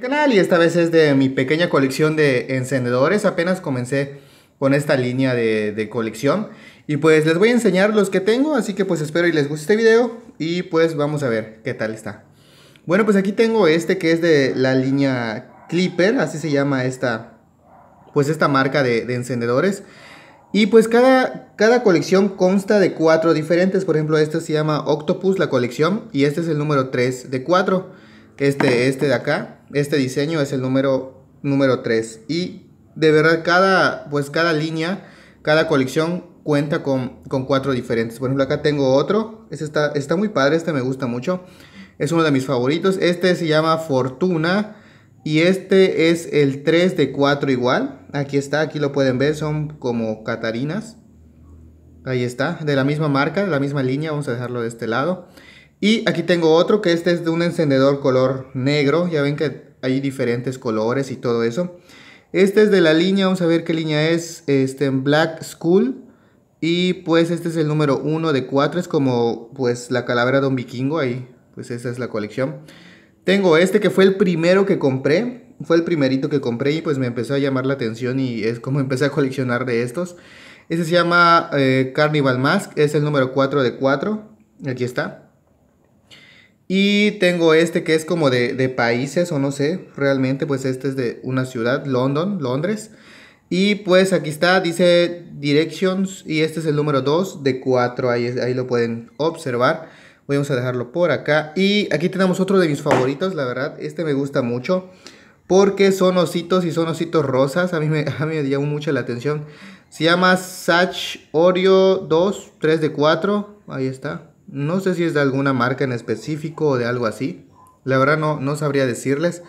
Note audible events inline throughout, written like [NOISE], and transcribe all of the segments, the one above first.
canal y esta vez es de mi pequeña colección de encendedores. Apenas comencé con esta línea de, colección y pues les voy a enseñar los que tengo, así que pues espero y les guste este video y pues vamos a ver qué tal está. Bueno, pues aquí tengo este que es de la línea Clipper, así se llama esta, pues esta marca de, encendedores. Y pues cada, cada colección consta de cuatro diferentes. Por ejemplo, este se llama Octopus, la colección. Y este es el número 3 de 4. Este, este de acá. Este diseño es el número, número 3. Y de verdad, cada, pues cada línea, cada colección cuenta con, con cuatro diferentes. Por ejemplo, acá tengo otro. Este está, está muy padre, este me gusta mucho. Es uno de mis favoritos. Este se llama Fortuna. Y este es el 3 de 4 igual. Aquí está, aquí lo pueden ver. Son como catarinas. Ahí está, de la misma marca, de la misma línea. Vamos a dejarlo de este lado. Y aquí tengo otro que este es de un encendedor color negro. Ya ven que hay diferentes colores y todo eso. Este es de la línea, vamos a ver qué línea es. Este en Black School. Y pues este es el número 1 de 4. Es como pues la calavera de un vikingo. Ahí pues esa es la colección. Tengo este que fue el primero que compré. Fue el primerito que compré y pues me empezó a llamar la atención y es como [LAUGHS] empecé a coleccionar de estos. ese se llama eh, Carnival Mask. Es el número 4 de 4. Aquí está. Y tengo este que es como de, países o no sé, realmente, pues este es de una ciudad, London, Londres. Y pues aquí está, dice Directions y este es el número 2 de 4, ahí, ahí lo pueden observar. Vamos a dejarlo por acá. Y aquí tenemos otro de mis favoritos, la verdad, este me gusta mucho. Porque son ositos y son ositos rosas, a mí me, [LAUGHS] a mí me llamó mucho la atención. Se llama Satch Oreo 2, 3 de 4, ahí está. No sé si es de alguna marca en específico o de algo así. La verdad no, no sabría decirles.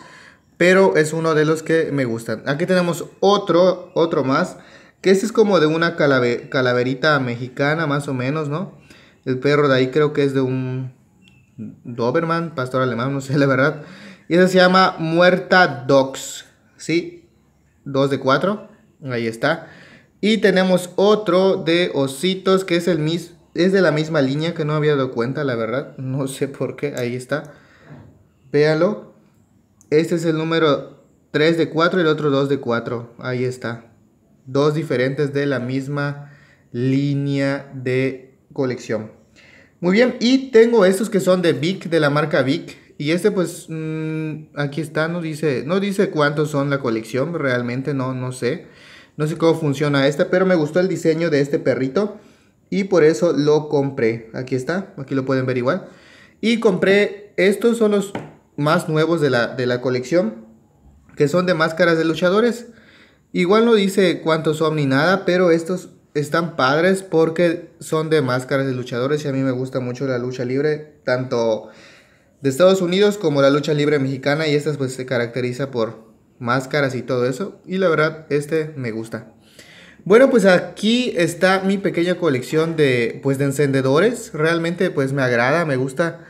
Pero es uno de los que me gustan. Aquí tenemos otro, otro más. Que este es como de una calaverita mexicana, más o menos, ¿no? El perro de ahí creo que es de un Doberman, pastor alemán, no sé [LAUGHS] la verdad. Y ese se llama Muerta Dogs. ¿Sí? Dos de cuatro. Ahí está. Y tenemos otro de ositos que es el Miss es de la misma línea que no había dado cuenta, la verdad. No [LAUGHS] sé por qué. Ahí está. Véalo. Este es el número 3 de 4 y el otro 2 de 4. Ahí está. Dos diferentes de la misma línea de colección. Muy bien. Y tengo estos que son de Vic, de la marca Vic. Y este pues mm, aquí está. No dice, no dice cuántos son la colección. Realmente no, no sé. No sé cómo funciona esta. Pero me gustó el diseño de este perrito y por eso lo compré. Aquí está, aquí lo pueden ver igual. Y compré, estos son los más nuevos de la, de la colección, que son de máscaras de luchadores. Igual no dice cuántos son ni nada, pero estos están padres porque son de máscaras de luchadores y a mí me gusta mucho la lucha libre, tanto de Estados Unidos como la lucha libre mexicana y estas pues se caracteriza por máscaras y todo eso y la verdad este me gusta. Bueno, pues aquí está mi pequeña colección de, pues, de encendedores. Realmente, pues, me agrada, me gusta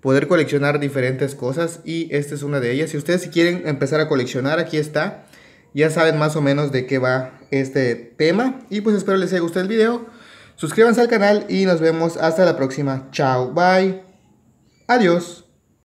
poder coleccionar diferentes cosas y esta es una de ellas. Si ustedes quieren empezar a coleccionar, aquí está. Ya saben más o menos de qué va este tema. Y pues espero les haya gustado el video. Suscríbanse al canal y nos vemos hasta la próxima. Chao, bye. Adiós.